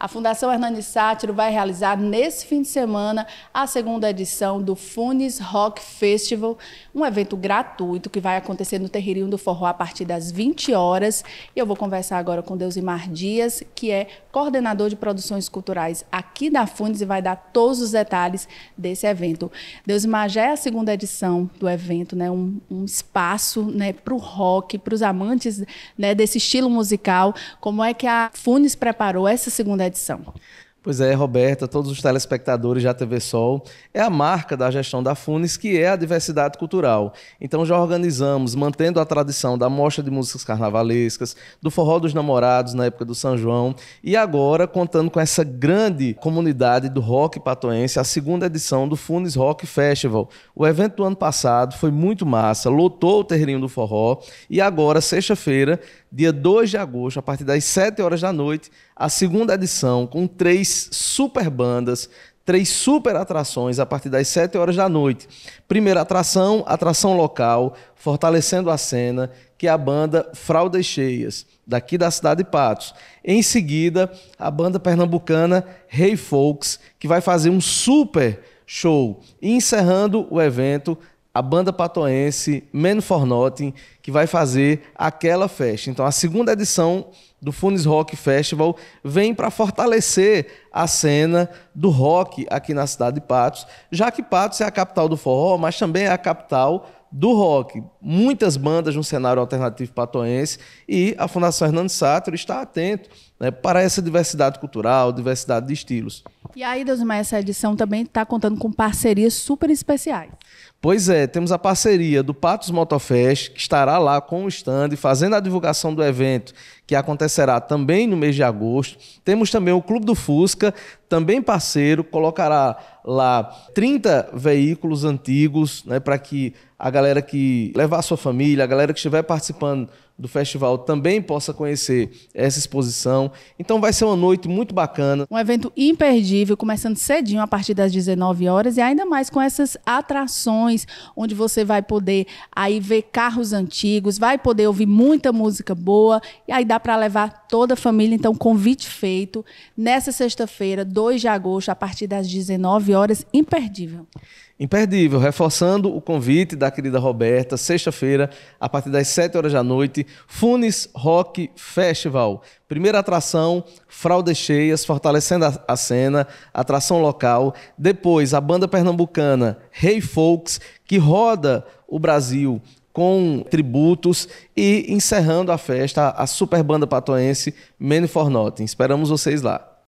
A Fundação Hernani Sátiro vai realizar nesse fim de semana a segunda edição do Funes Rock Festival, um evento gratuito que vai acontecer no Terreirinho do Forró a partir das 20 horas. E eu vou conversar agora com Deusimar Dias, que é coordenador de produções culturais aqui da Funes e vai dar todos os detalhes desse evento. Deus Magé é a segunda edição do evento, né? Um, um espaço né, para o rock, para os amantes né, desse estilo musical. Como é que a Funes preparou essa segunda edição? Pois é, Roberta, todos os telespectadores da TV Sol, é a marca da gestão da Funes que é a diversidade cultural. Então já organizamos, mantendo a tradição da mostra de músicas carnavalescas, do forró dos namorados na época do São João, e agora contando com essa grande comunidade do rock patoense, a segunda edição do Funes Rock Festival. O evento do ano passado foi muito massa, lotou o terreninho do forró, e agora, sexta-feira, dia 2 de agosto, a partir das 7 horas da noite, a segunda edição com três super bandas, três super atrações a partir das 7 horas da noite. Primeira atração, atração local, fortalecendo a cena, que é a banda Fraldas Cheias, daqui da cidade de Patos. Em seguida, a banda pernambucana Rei hey Folks, que vai fazer um super show, encerrando o evento a banda patoense Men for Nothing, que vai fazer aquela festa. Então, a segunda edição do Funes Rock Festival vem para fortalecer a cena do rock aqui na cidade de Patos, já que Patos é a capital do forró, mas também é a capital do rock, muitas bandas no cenário alternativo patoense e a Fundação Hernando Sátiro está atento né, para essa diversidade cultural, diversidade de estilos. E aí, Deusmar, essa edição também está contando com parcerias super especiais. Pois é, temos a parceria do Patos Motofest, que estará lá com o stand, fazendo a divulgação do evento, que acontecerá também no mês de agosto. Temos também o Clube do Fusca, também parceiro, colocará lá 30 veículos antigos, né, para que a galera que levar a sua família, a galera que estiver participando do festival também possa conhecer essa exposição. Então vai ser uma noite muito bacana. Um evento imperdível, começando cedinho a partir das 19 horas e ainda mais com essas atrações onde você vai poder aí ver carros antigos, vai poder ouvir muita música boa e aí dá para levar toda a família, então convite feito nessa sexta-feira, 2 de agosto, a partir das 19 horas, imperdível. Imperdível, reforçando o convite da querida Roberta, sexta-feira, a partir das 7 horas da noite, Funes Rock Festival. Primeira atração, Fraldas Cheias, fortalecendo a, a cena, atração local. Depois, a banda pernambucana Rei hey Folks, que roda o Brasil com tributos e encerrando a festa, a super banda patoense Men for Nothing. Esperamos vocês lá.